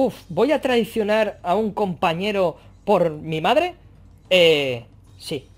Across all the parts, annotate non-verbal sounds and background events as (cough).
Uf, ¿voy a traicionar a un compañero por mi madre? Eh, sí.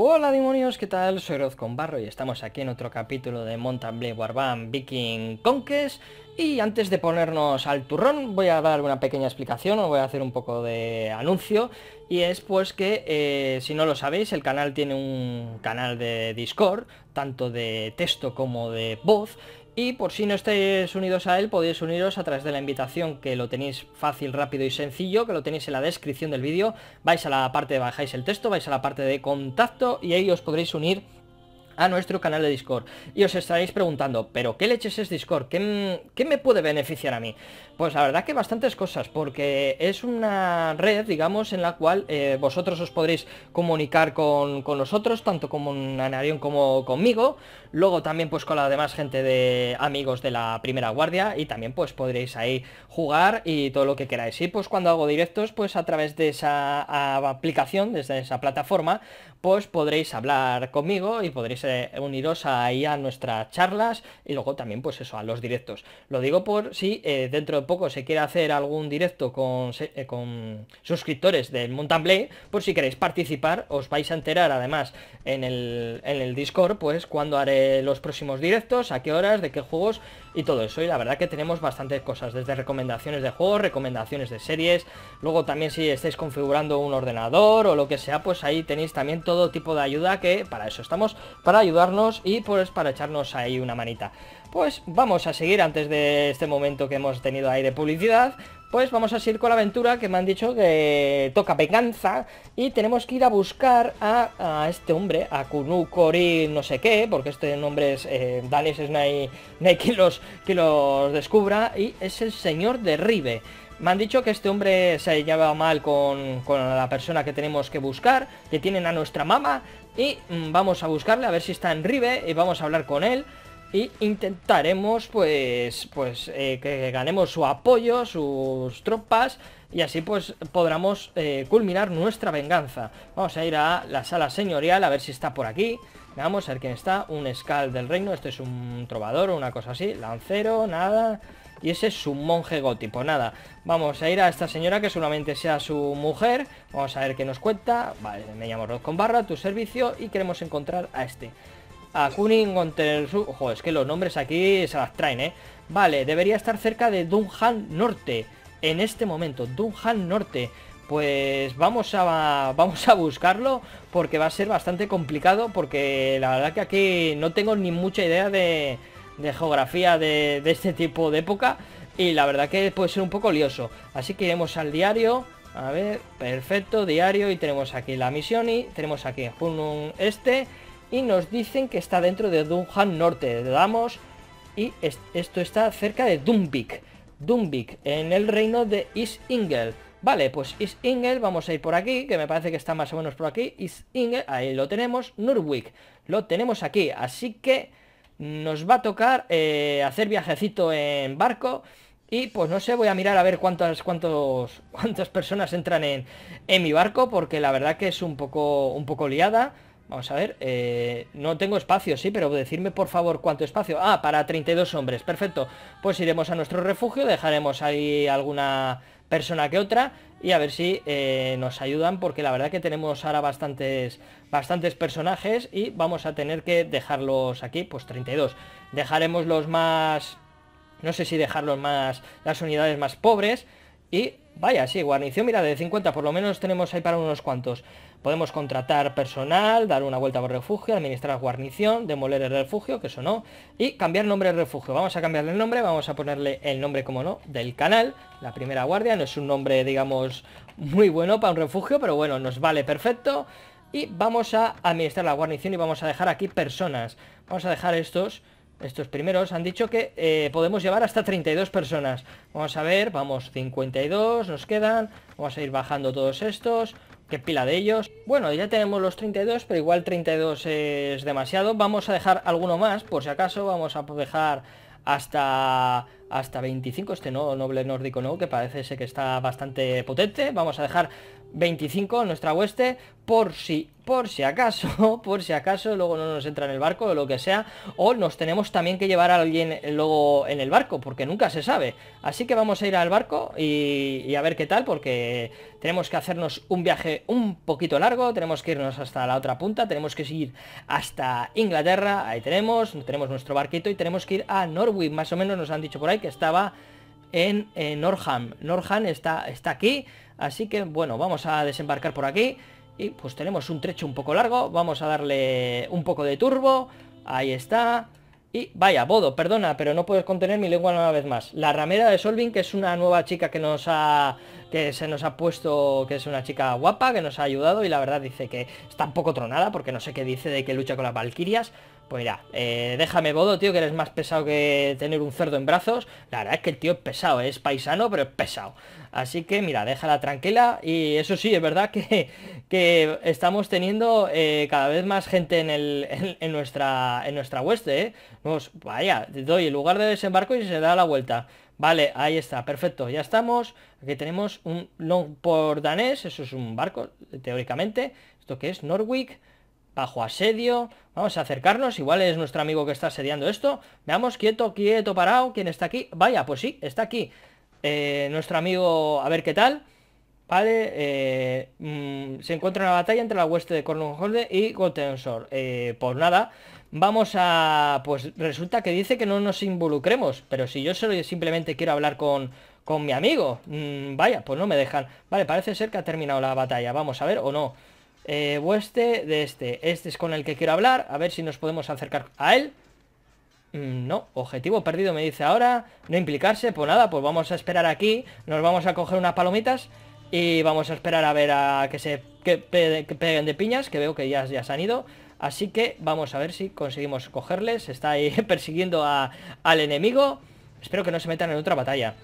Hola demonios, ¿qué tal? Soy Roz con Barro y estamos aquí en otro capítulo de Mountain Blade Warband Viking Conquest y antes de ponernos al turrón voy a dar una pequeña explicación, o voy a hacer un poco de anuncio y es pues que, eh, si no lo sabéis, el canal tiene un canal de Discord, tanto de texto como de voz y por si no estáis unidos a él, podéis uniros a través de la invitación, que lo tenéis fácil, rápido y sencillo, que lo tenéis en la descripción del vídeo. Vais a la parte de bajáis el texto, vais a la parte de contacto y ahí os podréis unir a nuestro canal de Discord. Y os estaréis preguntando, ¿pero qué leches es Discord? Mm, ¿Qué, me puede beneficiar a mí? Pues la verdad que bastantes cosas, porque es una red, digamos, en la cual eh, vosotros os podréis comunicar con, con nosotros, tanto como un Anarion como conmigo, luego también pues con la demás gente de amigos de la primera guardia y también pues podréis ahí jugar y todo lo que queráis. Y pues cuando hago directos, pues a través de esa aplicación, desde esa plataforma, pues podréis hablar conmigo y podréis eh, uniros ahí a nuestras charlas y luego también pues eso, a los directos. Lo digo por si eh, dentro de poco se quiere hacer algún directo con, eh, con suscriptores del Mountain por si queréis participar, os vais a enterar además en el, en el Discord pues cuando haré los próximos directos, a qué horas, de qué juegos, y todo eso. Y la verdad que tenemos bastantes cosas, desde recomendaciones de juegos, recomendaciones de series, luego también si estáis configurando un ordenador o lo que sea, pues ahí tenéis también todo tipo de ayuda que para eso estamos, para ayudarnos y pues para echarnos ahí una manita. Pues vamos a seguir antes de este momento que hemos tenido ahí de publicidad, pues vamos a seguir con la aventura que me han dicho que toca venganza y tenemos que ir a buscar a, este hombre, a Kunukori no sé qué, porque este nombre es eh, Dales es no que los, descubra, y es el señor de Ribe. Me han dicho que este hombre se ha mal con, con, la persona que tenemos que buscar, que tienen a nuestra mama, y mm, vamos a buscarle a ver si está en Ribe, y vamos a hablar con él y intentaremos pues pues eh, que ganemos su apoyo, sus tropas y así pues podremos eh, culminar nuestra venganza. Vamos a ir a la sala señorial a ver si está por aquí. Vamos a ver quién está, un escal del reino, este es un trovador o una cosa así, lancero, nada, y ese es un monje gótico, pues nada, vamos a ir a esta señora que solamente sea su mujer, vamos a ver qué nos cuenta, vale, me llamo Rod con barra, tu servicio, y queremos encontrar a este a Kuning Ojo, es que los nombres aquí se las traen, ¿eh? Vale, debería estar cerca de Dunhan Norte. En este momento, Dunhan Norte. Pues vamos a, (laughs) vamos a buscarlo porque va a ser bastante complicado porque la verdad que aquí no tengo ni mucha idea de, geografía de, este tipo de época y la verdad que puede ser un poco lioso. Así que iremos al diario. A ver, perfecto, diario y tenemos aquí la misión y tenemos aquí un este y nos dicen que está dentro de Dunham Norte. Le damos y esto está cerca de Dumbik. Dumbik, en el reino de Isingel. Vale, pues Isingel, vamos a ir por aquí, que me parece que está más o menos por aquí. Isingel, ahí lo tenemos. Nurwick, lo tenemos aquí. Así que nos va a tocar eh, hacer viajecito en barco. Y pues no sé, voy a mirar a ver cuántas, cuántos, (laughs) cuántas personas entran en, en mi barco, porque la verdad que es un poco, un poco liada. Vamos a ver, eh, no tengo espacio, sí, pero decirme por favor cuánto espacio. Ah, para 32 hombres, perfecto. Pues iremos a nuestro refugio, dejaremos ahí alguna persona que otra y a ver si eh, nos ayudan porque la verdad que tenemos ahora bastantes bastantes personajes y vamos a tener que dejarlos aquí, pues 32. Dejaremos los más, no sé si dejarlos más, las unidades más pobres y Vaya, sí, guarnición, mira, de 50 por lo menos tenemos ahí para unos cuantos. Podemos contratar personal, dar una vuelta por refugio, administrar guarnición, demoler el refugio, que eso no, y cambiar nombre de refugio. Vamos a cambiarle el nombre, vamos a ponerle el nombre, como no, del canal, la primera guardia. No es un nombre, digamos, muy bueno para un refugio, pero bueno, nos vale perfecto. Y vamos a administrar la guarnición y vamos a dejar aquí personas. Vamos a dejar estos estos primeros, han dicho que eh, podemos llevar hasta 32 personas. Vamos a ver, vamos, 52 nos quedan. Vamos a ir bajando todos estos. Qué pila de ellos. Bueno, ya tenemos los 32, pero igual 32 es demasiado. Vamos a dejar alguno más, por si acaso. Vamos a dejar hasta hasta 25, este nuevo noble nórdico no que parece ser que está bastante potente. Vamos a dejar 25 en nuestra hueste por si, por si acaso, (laughs) por si acaso luego no nos entra en el barco o lo que sea, o nos tenemos también que llevar a alguien luego en el barco, porque nunca se sabe. Así que vamos a ir al barco y, a ver qué tal, porque tenemos que hacernos un viaje un poquito largo, tenemos que irnos hasta la otra punta, tenemos que seguir hasta Inglaterra, ahí tenemos, tenemos nuestro barquito y tenemos que ir a Norwich, más o menos nos han dicho por ahí que estaba en, eh, Norham. Norham está, está aquí, así que bueno, vamos a desembarcar por aquí. Y pues tenemos un trecho un poco largo, vamos a darle un poco de turbo, ahí está. Y vaya, Bodo, perdona, pero no puedes contener mi lengua una vez más. La ramera de Solving, que es una nueva chica que nos ha. que se nos ha puesto. que es una chica guapa, que nos ha ayudado, y la verdad dice que está un poco tronada, porque no sé qué dice de que lucha con las valquirias. Pues mira, eh, déjame bodo, tío, que eres más pesado que tener un cerdo en brazos. La verdad es que el tío es pesado, es paisano, pero es pesado. Así que mira, déjala tranquila. Y eso sí, es verdad que, estamos teniendo eh, cada vez más gente en, nuestra, en nuestra hueste, ¿eh? vaya, vaya, doy el lugar de desembarco y se da la vuelta. Vale, ahí está, perfecto, ya estamos. Aquí tenemos un long por danés, eso es un barco, teóricamente. ¿Esto que es? Norwick bajo asedio. Vamos a acercarnos, igual es nuestro amigo que está asediando esto. Veamos, quieto, quieto, parado, ¿quién está aquí? Vaya, pues sí, está aquí. Eh, nuestro amigo, a ver qué tal. Vale, eh, mm, se encuentra una batalla entre la hueste de Cornholde y Gotensor. Eh, pues nada, vamos a... Pues resulta que dice que no nos involucremos, pero si yo solo simplemente quiero hablar con, mi amigo, mm, vaya, pues no me dejan. Vale, parece ser que ha terminado la batalla, vamos a ver o no eh, oeste de este. Este es con el que quiero hablar. A ver si nos podemos acercar a él. Mm, no, objetivo perdido me dice ahora No implicarse, pues nada, pues vamos a esperar aquí Nos vamos a coger unas palomitas Y vamos a esperar a ver a que se que, peguen de piñas Que veo que ya, ya, se han ido Así que vamos a ver si conseguimos cogerles Está ahí (laughs) persiguiendo al enemigo Espero que no se metan en otra batalla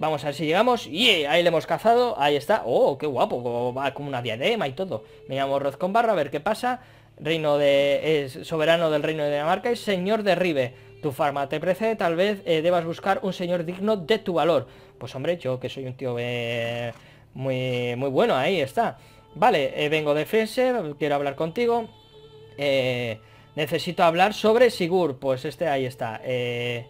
Vamos a ver si llegamos. ¡Y! ahí le hemos cazado. Ahí está. ¡Oh, qué guapo! Va como una diadema y todo. Me llamo con Barra, a ver qué pasa. Reino de... Es soberano del reino de Dinamarca y señor de Ribe. Tu farma te precede, tal vez eh, debas buscar un señor digno de tu valor. Pues hombre, yo que soy un tío eh, muy, muy bueno, ahí está. Vale, eh, vengo de Frense, quiero hablar contigo. necesito hablar sobre Sigur, pues este ahí está. Eh...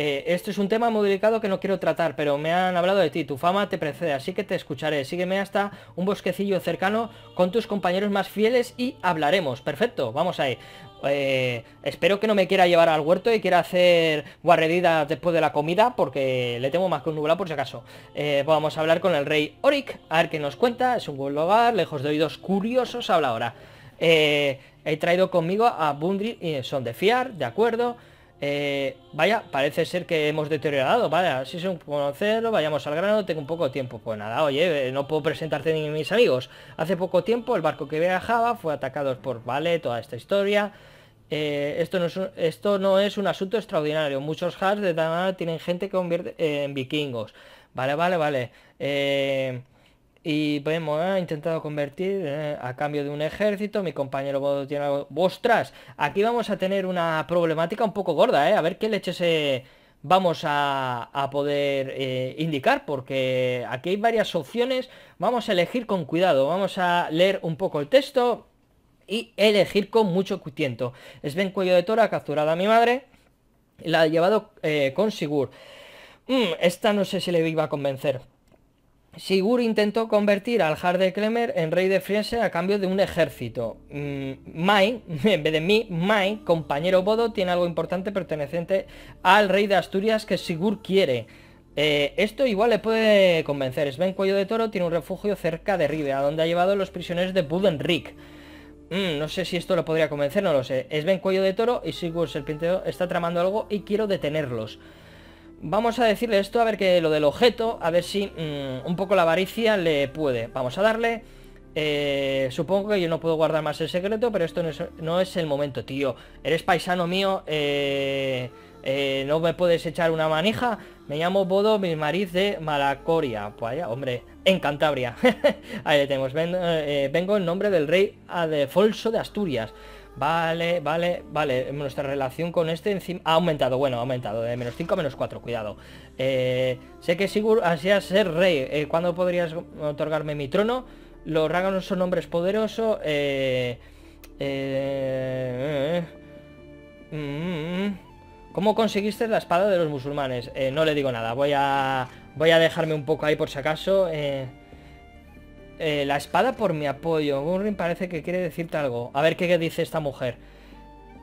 Eh, esto es un tema muy delicado que no quiero tratar, pero me han hablado de ti, tu fama te precede, así que te escucharé. Sígueme hasta un bosquecillo cercano con tus compañeros más fieles y hablaremos. Perfecto, vamos ahí. Eh, espero que no me quiera llevar al huerto y quiera hacer guarredidas después de la comida, porque le tengo más que un nublado por si acaso. Eh, pues vamos a hablar con el rey Oric, a ver qué nos cuenta. Es un buen lugar, lejos de oídos curiosos, habla ahora. he traído conmigo a Bundry y son de fiar, de acuerdo. Eh, vaya, parece ser que hemos deteriorado, Vale, si es un conocerlo, vayamos al grano, tengo un poco de tiempo. Pues nada, oye, eh, no puedo presentarte ni a mis amigos. Hace poco tiempo el barco que viajaba fue atacado por, vale, toda esta historia. Eh, esto, no es un, asunto extraordinario. Muchos has de manera tienen gente que convierte en vikingos. Vale, vale, vale. Y Podemos ha ah, intentado convertir eh, a cambio de un ejército. Mi compañero tiene algo... ¡Ostras! Aquí vamos a tener una problemática un poco gorda, ¿eh? A ver qué leches vamos a, poder eh, indicar porque aquí hay varias opciones vamos a elegir con cuidado vamos a leer un poco el texto y elegir con mucho Es Ben Cuello de Tora capturada a mi madre la ha llevado eh, con Sigur mm, esta no sé si le iba a convencer Sigur intentó convertir al de Klemer en rey de Friese a cambio de un ejército. Mm, Mai, (laughs) en vez de mí, Mai, compañero Bodo, tiene algo importante perteneciente al rey de Asturias que Sigur quiere. Eh, esto igual le puede convencer. Sven Cuello de Toro tiene un refugio cerca de Ribe, a donde ha llevado los prisioneros de Budenric. Mm, no sé si esto lo podría convencer, no lo sé. Sven Cuello de Toro y Sigur Serpiente está tramando algo y quiero detenerlos. Vamos a decirle esto, a ver que lo del objeto, a ver si mm, un poco la avaricia le puede. Vamos a darle. Eh, supongo que yo no puedo guardar más el secreto, pero esto no es, el momento, tío. Eres paisano mío, eh, eh, no me puedes echar una manija. Me llamo Bodo mariz de Malacoria. Pues allá, hombre, en Cantabria. (laughs) Ahí le tenemos. vengo en nombre del rey Adefolso de Asturias. Vale, vale, vale. Nuestra relación con este encima... Ha aumentado, bueno, ha aumentado. De menos 5 a menos 4, cuidado. Eh, sé que Sigur a ser rey. Eh, ¿Cuándo podrías otorgarme mi trono? Los ráganos son hombres poderosos. Eh, eh, mm. ¿Cómo conseguiste la espada de los musulmanes? no le digo nada. Voy a, voy a dejarme un poco ahí por si acaso. Eh, la espada por mi apoyo. ring parece que quiere decirte algo. A ver qué, dice esta mujer.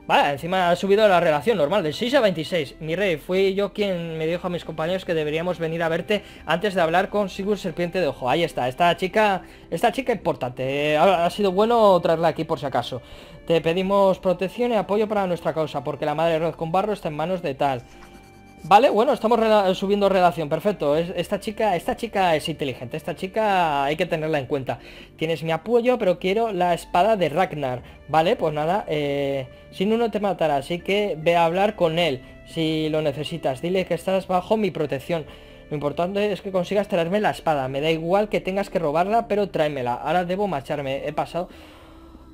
Vale, encima ha subido la relación normal, De 6 a 26. Mi rey, fui yo quien me dijo a mis compañeros que deberíamos venir a verte antes de hablar con Sigur Serpiente de Ojo. Ahí está, esta chica, esta chica importante. Eh, ha, ha sido bueno traerla aquí por si acaso. Te pedimos protección y apoyo para nuestra causa, porque la madre Roz con Barro está en manos de tal. Vale, bueno, estamos subiendo relación, perfecto. esta, chica, esta chica es inteligente, esta chica hay que tenerla en cuenta. Tienes mi apoyo, pero quiero la espada de Ragnar. Vale, pues nada, eh, si no, uno te matará, así que ve a hablar con él si lo necesitas. Dile que estás bajo mi protección. Lo importante es que consigas traerme la espada. Me da igual que tengas que robarla, pero tráemela. Ahora debo marcharme, he pasado...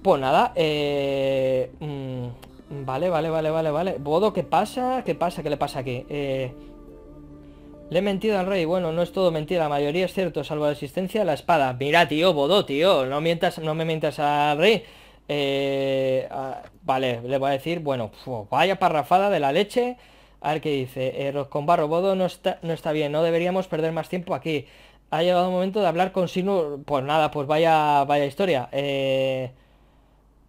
Pues nada, eh... Mm, Vale, vale, vale, vale, vale. Bodo, ¿qué pasa? ¿Qué pasa? ¿Qué le pasa aquí? Eh, le he mentido al rey. Bueno, no es todo mentira. La mayoría es cierto, salvo la existencia de la espada. Mira, tío, Bodo, tío. No, mientas, no me mientas al rey. Eh, ah, vale, le voy a decir, bueno, vaya parrafada de la leche. A ver qué dice. Eh, barro. Bodo no está, no está bien. No deberíamos perder más tiempo aquí. Ha llegado el momento de hablar con Sinu. Pues nada, pues vaya, vaya historia. Eh...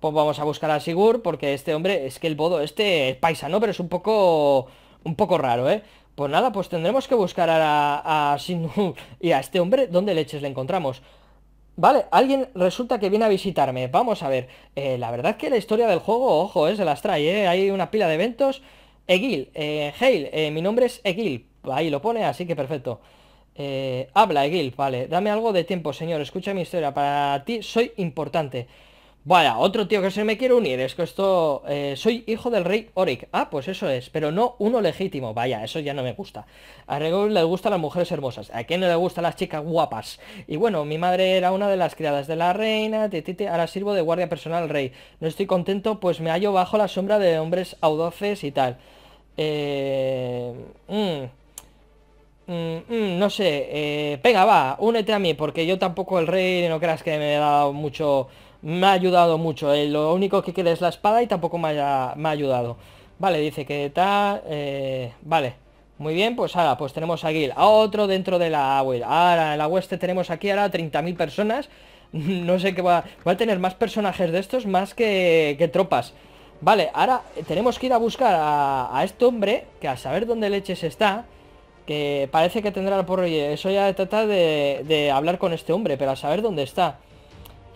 Pues vamos a buscar a Sigur, porque este hombre, es que el bodo este es paisano, pero es un poco, un poco raro, ¿eh? Pues nada, pues tendremos que buscar a, a, y a este hombre, ¿dónde leches le encontramos? Vale, alguien resulta que viene a visitarme, vamos a ver, eh, la verdad que la historia del juego, ojo, es eh, se las trae, ¿eh? hay una pila de eventos, Egil, eh, eh mi nombre es Egil, ahí lo pone, así que perfecto. habla Egil, vale, dame algo de tiempo señor, escucha mi historia, para ti soy importante. Vaya, otro tío que se me quiere unir, es que esto... Eh, soy hijo del rey Oric. Ah, pues eso es, pero no uno legítimo. Vaya, eso ya no me gusta. A les le gustan las mujeres hermosas, a quién no le gustan las chicas guapas. Y bueno, mi madre era una de las criadas de la reina, titite, ahora sirvo de guardia personal al rey. No estoy contento, pues me hallo bajo la sombra de hombres audaces y tal. Eh... Mm, mm, mm, no sé, eh, venga, va, únete a mí, porque yo tampoco el rey, no creas que me he dado mucho, me ha ayudado mucho. Eh, lo único que quiere es la espada y tampoco me, ha ayudado. Vale, dice que está... Eh, vale. Muy bien, pues ahora, pues tenemos a Gil, a otro dentro de la web. Ahora, en la hueste tenemos aquí ahora 30.000 personas. (laughs) no sé qué va... a tener más personajes de estos, más que, que tropas. Vale, ahora tenemos que ir a buscar a, este hombre, que a saber dónde leches está, que parece que tendrá por... eso ya trata de, de hablar con este hombre, pero a saber dónde está.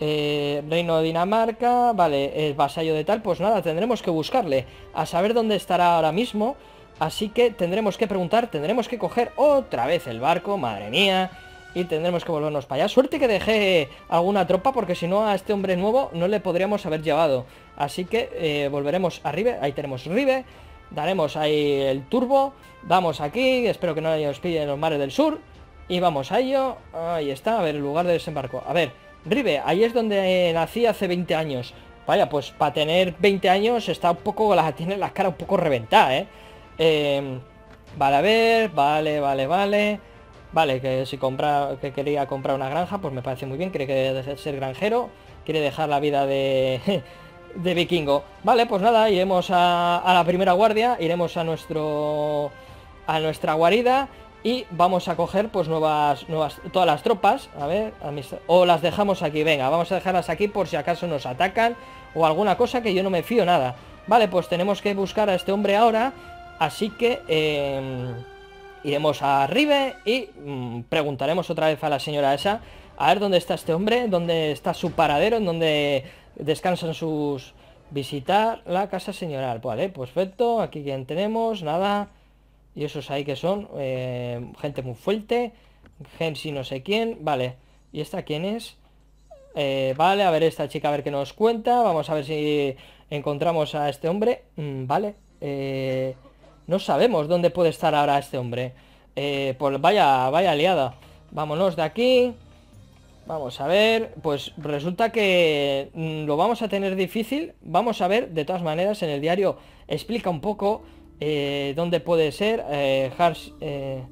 Reino eh, de Dinamarca, vale, el vasallo de tal, pues nada, tendremos que buscarle, a saber dónde estará ahora mismo, así que tendremos que preguntar, tendremos que coger otra vez el barco, madre mía, y tendremos que volvernos para allá. Suerte que dejé alguna tropa, porque si no a este hombre nuevo no le podríamos haber llevado, así que eh, volveremos a Ribe, ahí tenemos Ribe, daremos ahí el turbo, vamos aquí, espero que no nos en los mares del sur, y vamos a ello, ahí está, a ver, el lugar de desembarco, a ver... Rive, ahí es donde eh, nací hace 20 años. Vaya, pues para tener 20 años está un poco, las (laughs) tiene las caras un poco reventada ¿eh? Em, vale, a ver, vale, vale, vale. Vale, que si compra, que quería comprar una granja, pues me parece muy bien, quiere ser granjero, quiere dejar la vida de, (laughs) de vikingo. Vale, pues nada, iremos a, a la primera guardia, iremos a nuestro a nuestra guarida y vamos a coger pues nuevas, nuevas, todas las tropas, a ver, o las dejamos aquí, venga, vamos a dejarlas aquí por si acaso nos atacan o alguna cosa que yo no me fío nada. Vale, pues tenemos que buscar a este hombre ahora, así que em, iremos a y mm, preguntaremos otra vez a la señora esa, a ver dónde está este hombre, dónde está su paradero, en dónde descansan sus... Visitar la casa señoral, vale, perfecto, aquí quien tenemos, nada... Y esos ahí que son eh, gente muy fuerte. Gen no sé quién. Vale. ¿Y esta quién es? Eh, vale, a ver esta chica a ver qué nos cuenta. Vamos a ver si encontramos a este hombre. Mm, vale. Eh, no sabemos dónde puede estar ahora este hombre. pues vaya, vaya aliada Vámonos de aquí. Vamos a ver, pues resulta que mm, lo vamos a tener difícil. Vamos a ver, de todas maneras, en el diario explica un poco eh, ¿Dónde puede ser? Eh, eh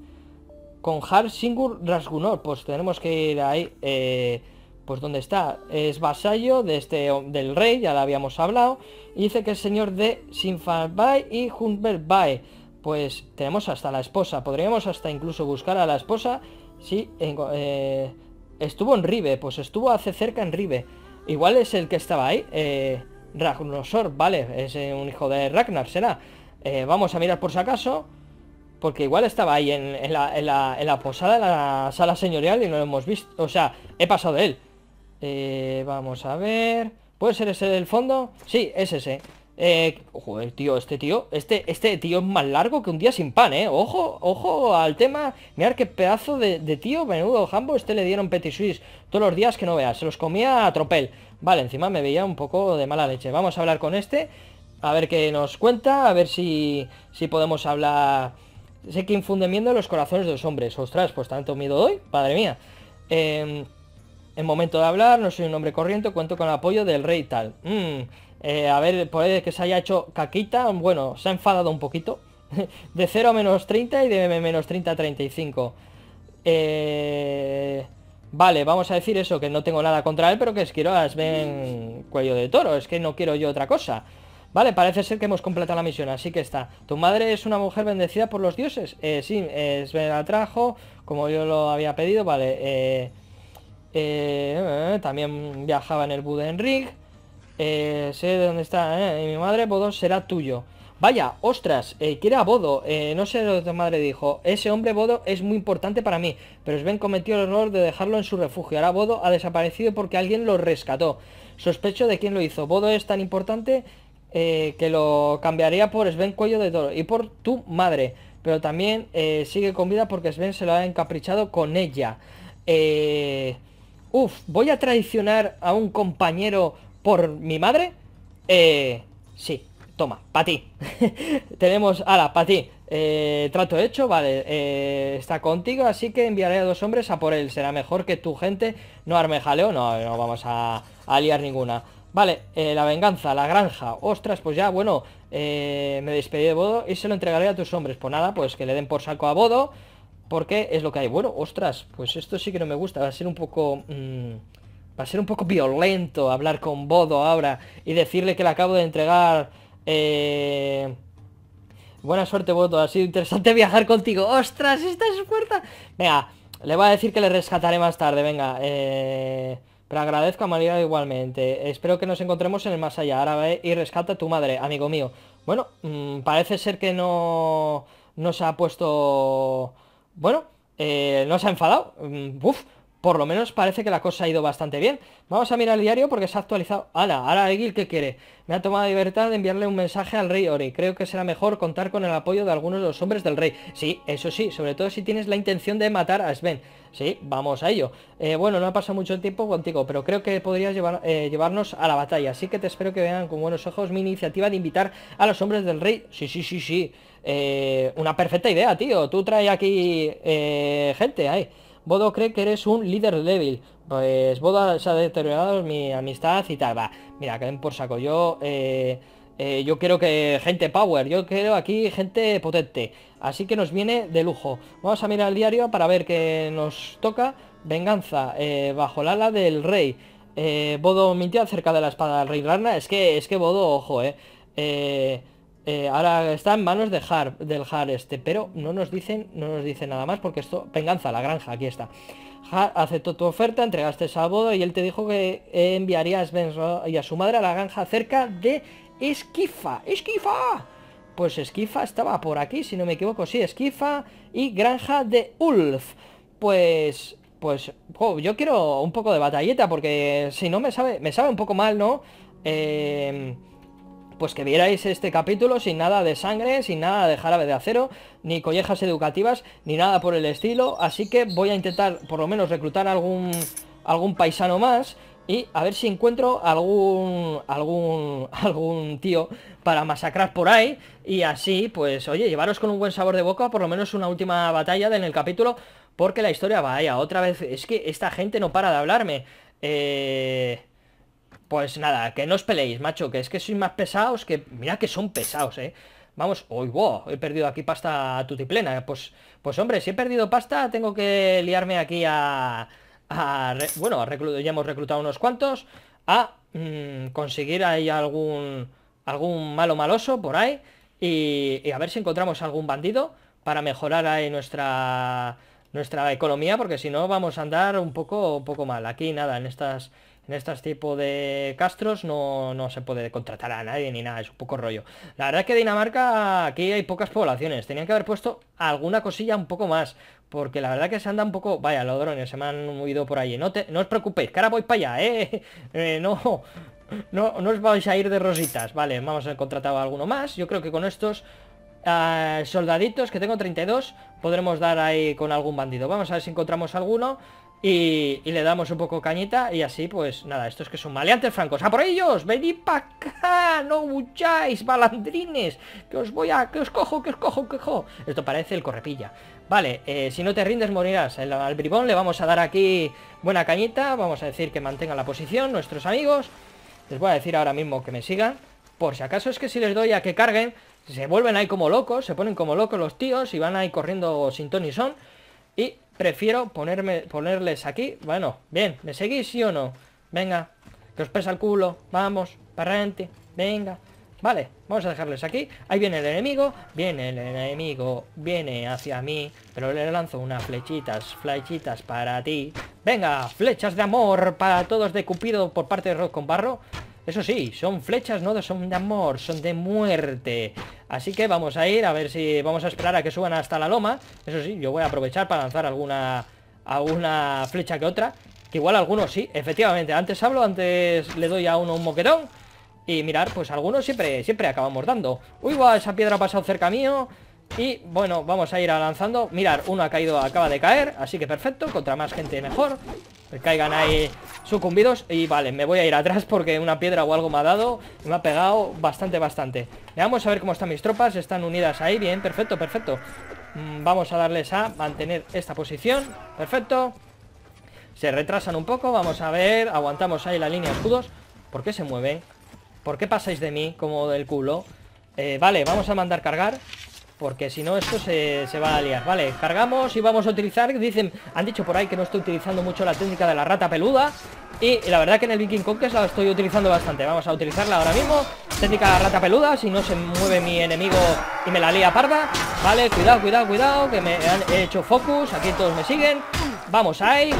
con Har Singur Rasgunor. Pues tenemos que ir ahí. Eh, pues donde está. Es vasallo de este, del rey, ya lo habíamos hablado. dice que el señor de Sinfalbay y Hunberbae. Pues tenemos hasta la esposa. Podríamos hasta incluso buscar a la esposa. Si eh, estuvo en Ribe. Pues estuvo hace cerca en Ribe. Igual es el que estaba ahí. Ragnosor, vale. Es un hijo de Ragnar, será. Eh, vamos a mirar por si acaso. Porque igual estaba ahí en, la, posada, en la sala señorial y no lo hemos visto. O sea, he pasado de él. Eh, vamos a ver. ¿Puede ser ese del fondo? Sí, es ese. Eh, joder, tío, este tío, este, este tío es más largo que un día sin pan, ¿eh? Ojo, ojo al tema. Mirad qué pedazo de, de tío, menudo jambo. Este le dieron petit suisse todos los días que no veas. Se los comía a tropel. Vale, encima me veía un poco de mala leche. Vamos a hablar con este. A ver qué nos cuenta, a ver si, podemos hablar... Sé que infunde miedo en los corazones de los hombres. Ostras, pues tanto miedo doy, madre mía. Em, en momento de hablar, no soy un hombre corriente, cuento con el apoyo del rey tal. Mm, eh, a ver, puede que se haya hecho caquita, bueno, se ha enfadado un poquito. (laughs) De 0 a menos 30 y de menos 30 a 35. Eh, vale, vamos a decir eso, que no tengo nada contra él, pero que es quiero las ven cuello de toro, es que no quiero yo otra cosa. Vale, parece ser que hemos completado la misión, así que está. ¿Tu madre es una mujer bendecida por los dioses? Eh, sí, Es la trajo, como yo lo había pedido, vale. Eh, eh, también viajaba en el Eh... sé de dónde está, eh, mi madre, Bodo, será tuyo. Vaya, ostras, quiere a Bodo. no sé lo que tu madre dijo. Ese hombre Bodo es muy importante para mí, pero Sven cometió el error de dejarlo en su refugio. Ahora Bodo ha desaparecido porque alguien lo rescató. Sospecho de quién lo hizo. Bodo es tan importante eh, que lo cambiaría por Sven Cuello de Toro y por tu madre. Pero también eh, sigue con vida porque Sven se lo ha encaprichado con ella. Eh, uf, ¿voy a traicionar a un compañero por mi madre? Eh, sí, toma, para ti. (laughs) Tenemos, ala, para ti. Eh, trato hecho, vale, está contigo, así que enviaré a dos hombres a por él. Será mejor que tu gente no arme jaleo, no, no vamos a, a liar ninguna. Vale, eh, la venganza, la granja. Ostras, pues ya, bueno, eh, me despedí de Bodo y se lo entregaré a tus hombres. Pues nada, pues que le den por saco a Bodo, porque es lo que hay. Bueno, ostras, pues esto sí que no me gusta. Va a ser un poco... Mm, va a ser un poco violento hablar con Bodo ahora y decirle que le acabo de entregar... Eh, buena suerte, Bodo. Ha sido interesante (laughs) viajar contigo. Ostras, esta es fuerza. Venga, le voy a decir que le rescataré más tarde. Venga, eh... Pero agradezco a María igualmente. Espero que nos encontremos en el más allá. Ahora y rescata a tu madre, amigo mío. Bueno, mm, parece ser que no se ha puesto... Bueno, eh, no se ha enfadado. Mm, Uf, por lo menos parece que la cosa ha ido bastante bien. Vamos a mirar el diario porque se ha actualizado. ¡Hala! ahora Egil, ¿qué quiere? Me ha tomado la libertad de enviarle un mensaje al rey Ori. Creo que será mejor contar con el apoyo de algunos de los hombres del rey. Sí, eso sí, sobre todo si tienes la intención de matar a Sven. Sí, vamos a ello. Eh, bueno, no ha pasado mucho tiempo contigo, pero creo que podrías llevar, eh, llevarnos a la batalla. Así que te espero que vean con buenos ojos mi iniciativa de invitar a los hombres del rey. Sí, sí, sí, sí. Eh, una perfecta idea, tío. Tú trae aquí gente ahí. Bodo cree que eres un líder débil. Pues Bodo se ha deteriorado mi amistad y tal. Va, mira, que ven por saco. Yo, eh, eh, yo quiero que gente power. Yo quiero aquí gente potente. Así que nos viene de lujo. Vamos a mirar el diario para ver qué nos toca. Venganza, eh, bajo la ala del rey. Bodo mintió acerca de la espada del rey Rana. Es que, es que Bodo, ojo, eh. Eh... Eh, ahora está en manos de Har, del Har este, pero no nos dicen, no nos dice nada más porque esto, venganza, la granja, aquí está. Har aceptó tu oferta, entregaste sábado y él te dijo que enviarías a y a su madre a la granja cerca de Esquifa. ¡Esquifa! Pues Esquifa estaba por aquí, si no me equivoco, sí, Esquifa y granja de Ulf. Pues pues yo quiero un poco de batalleta porque si no me sabe me sabe un poco mal no eh, pues que vierais este capítulo sin nada de sangre, sin nada de jarabe de acero, ni collejas educativas, ni nada por el estilo. Así que voy a intentar por lo menos reclutar algún, algún paisano más y a ver si encuentro algún, algún, (laughs) algún tío para masacrar por ahí y así, pues, oye, llevaros con un buen sabor de boca por lo menos una última batalla en el capítulo porque la historia vaya, eh, otra vez, es que esta gente no para de hablarme. Eh... Pues nada, que no os peleéis, macho, que es que sois más pesados, que mira que son pesados, ¿eh? Vamos, hoy wow, he perdido aquí pasta tutiplena. Pues, pues hombre, si he perdido pasta, tengo que liarme aquí a... a bueno, ya hemos reclutado unos cuantos. A mm, conseguir ahí algún, algún malo maloso por ahí. Y, a ver si encontramos algún bandido para mejorar ahí nuestra, nuestra economía, porque si no vamos a andar un poco, un poco mal. Aquí nada, en estas en este tipo de castros no, se puede contratar a nadie ni nada, es un poco rollo. La verdad es que Dinamarca aquí hay pocas poblaciones, tenían que haber puesto alguna cosilla un poco más, porque la verdad que se anda un poco... Vaya, los drones se me han huido por allí, no, te, no os preocupéis, que ahora voy para allá, ¿eh? (laughs) ¿eh? no, no, no os vais a ir de rositas. Vale, vamos a contratar a alguno más, yo creo que con estos... Eh, soldaditos, que tengo 32 Podremos dar ahí con algún bandido Vamos a ver si encontramos alguno y, le damos un poco cañita y así, pues nada, Esto es que son maleantes francos. ¡A por ellos! ¡Venid para acá! ¡No huyáis, balandrines! ¡Que os voy a... que os cojo, que os cojo, que cojo! Esto parece el correpilla. Vale, eh, si no te rindes morirás. al bribón le vamos a dar aquí buena cañita. Vamos a decir que mantengan la posición nuestros amigos. Les voy a decir ahora mismo que me sigan. Por si acaso es que si les doy a que carguen, se vuelven ahí como locos, se ponen como locos los tíos y van ahí corriendo sin ton son. Y prefiero ponerme, ponerles aquí. Bueno, bien, ¿me seguís sí o no? Venga, que os pesa el culo, vamos, para adelante, venga. Vale, vamos a dejarles aquí. Ahí viene el enemigo, viene el enemigo, viene hacia mí, pero le lanzo unas flechitas, flechitas para ti. Venga, flechas de amor para todos de Cupido por parte de Rock con Barro. Eso sí, son flechas, no son de amor, son de muerte. Así que vamos a ir a ver si... Vamos a esperar a que suban hasta la loma. Eso sí, yo voy a aprovechar para lanzar alguna, alguna flecha que otra. igual algunos sí, efectivamente. Antes hablo, antes le doy a uno un moquerón Y mirar, pues algunos siempre, siempre acabamos dando. Uy, va, esa piedra ha pasado cerca mío. Y bueno, vamos a ir a lanzando Mirar, uno ha caído, acaba de caer Así que perfecto, contra más gente mejor que caigan ahí sucumbidos y vale, me voy a ir atrás porque una piedra o algo me ha dado, me ha pegado bastante, bastante. vamos a ver cómo están mis tropas, están unidas ahí, bien, perfecto, perfecto. Mm, vamos a darles a mantener esta posición, perfecto. Se retrasan un poco, vamos a ver, aguantamos ahí la línea de escudos. ¿Por qué se mueve? ¿Por qué pasáis de mí como del culo? Eh, vale, vamos a mandar cargar porque si no esto se, va a liar Vale, cargamos y vamos a utilizar Dicen, han dicho por ahí que no estoy utilizando mucho la técnica de la rata peluda Y la verdad que en el Viking Conquest la estoy utilizando bastante Vamos a utilizarla ahora mismo Técnica de la rata peluda, si no se mueve mi enemigo y me la lía parda Vale, cuidado, cuidado, cuidado Que me han hecho focus, aquí todos me siguen Vamos ahí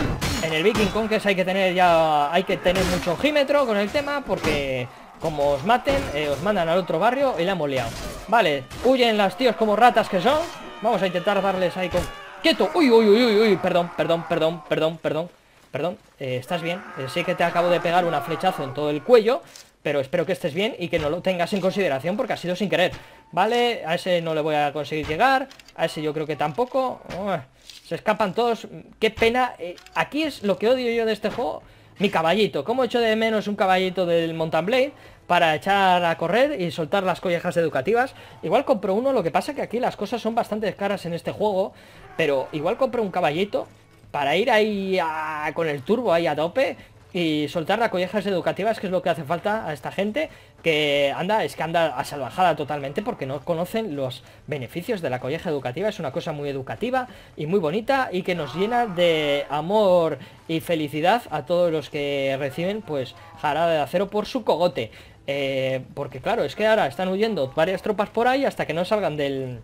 En el Viking Conquest hay que tener ya Hay que tener mucho Gímetro con el tema Porque como os maten, eh, os mandan al otro barrio y la hemos liado Vale, huyen las tíos como ratas que son. Vamos a intentar darles ahí con... ¡Quieto! ¡Uy, uy, uy, uy, Perdón, perdón, perdón, perdón, perdón. Perdón, eh, ¿estás bien? Eh, sé que te acabo de pegar una flechazo en todo el cuello, pero espero que estés bien y que no lo tengas en consideración porque ha sido sin querer. Vale, a ese no le voy a conseguir llegar, a ese yo creo que tampoco. Ah, se escapan todos, qué pena. Eh, aquí es lo que odio yo de este juego, mi caballito. ¿Cómo echo de menos un caballito del Mountain Blade? para echar a correr y soltar las collejas educativas. Igual compro uno, lo que pasa que aquí las cosas son bastante caras en este juego, pero igual compro un caballito para ir ahí con el turbo ahí a tope y soltar las collejas educativas, que es lo que hace falta a esta gente, que anda, es que anda a salvajada totalmente porque no conocen los beneficios de la colleja educativa. Es una cosa muy educativa y muy bonita y que nos llena de amor y felicidad a todos los que reciben pues jarada de acero por su cogote. Eh, porque claro, es que ahora están huyendo varias tropas por ahí hasta que no salgan del,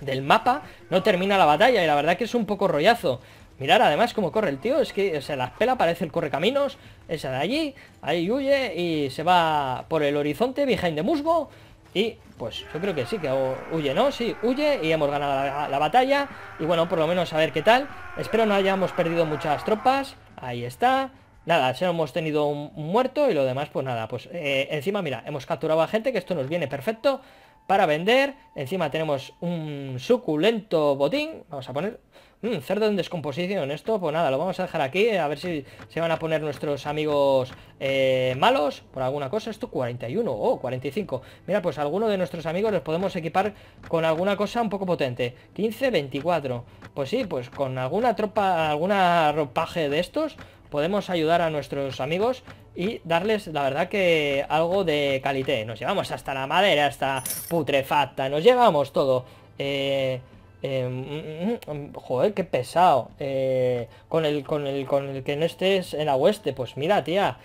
del mapa, no termina la batalla y la verdad que es un poco rollazo. Mirar además cómo corre el tío, es que se las pela, parece el correcaminos, esa de allí, ahí huye y se va por el horizonte, behind de musgo, y pues yo creo que sí, que huye, ¿no? Sí, huye y hemos ganado la, la, batalla. Y bueno, por lo menos a ver qué tal. Espero no hayamos perdido muchas tropas. Ahí está nada, ya hemos tenido un muerto y lo demás, pues nada, pues eh, encima, mira, hemos capturado a gente, que esto nos viene perfecto para vender. Encima tenemos un suculento botín, vamos a poner... Un mm, cerdo en descomposición, esto, pues nada, lo vamos a dejar aquí, a ver si se van a poner nuestros amigos eh, malos por alguna cosa, esto 41 o 45, mira, pues alguno de nuestros amigos los podemos equipar con alguna cosa un poco potente, 15, 24 pues sí, pues con alguna tropa, alguna ropaje de estos, podemos ayudar a nuestros amigos y darles, la verdad, que algo de calité. Nos llevamos hasta la madera, hasta putrefacta, nos llevamos todo. Eh, eh, mm, mm, mm, joder, qué pesado. Eh, con, el, con, el, con el que no estés en la hueste, pues mira, tía,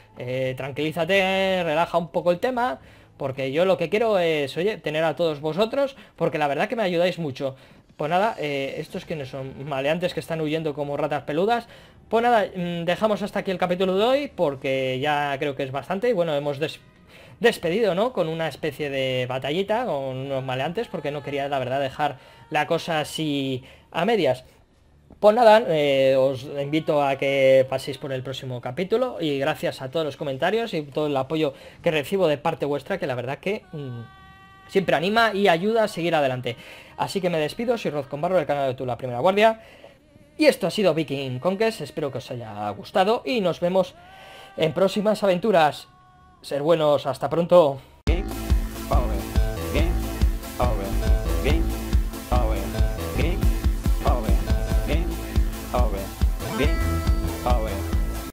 tranquilízate, relaja un poco el tema. Porque yo lo que quiero es, oye, tener a todos vosotros, porque la verdad que me ayudáis mucho. Pues nada, eh, estos quienes son maleantes que están huyendo como ratas peludas. Pues nada, mm, dejamos hasta aquí el capítulo de hoy porque ya creo que es bastante. Y bueno, hemos despedido, ¿no? Con una especie de batallita con unos maleantes porque no quería, la verdad, dejar la cosa así a medias. Pues nada, eh, os invito a que paséis por el próximo capítulo y gracias a todos los comentarios y todo el apoyo que recibo de parte vuestra, que la verdad que... Mm, siempre anima y ayuda a seguir adelante. Así que me despido, soy Roz con Barro del canal de YouTube La Primera Guardia. Y esto ha sido Viking Conquest, espero que os haya gustado y nos vemos en próximas aventuras. Ser buenos, hasta pronto.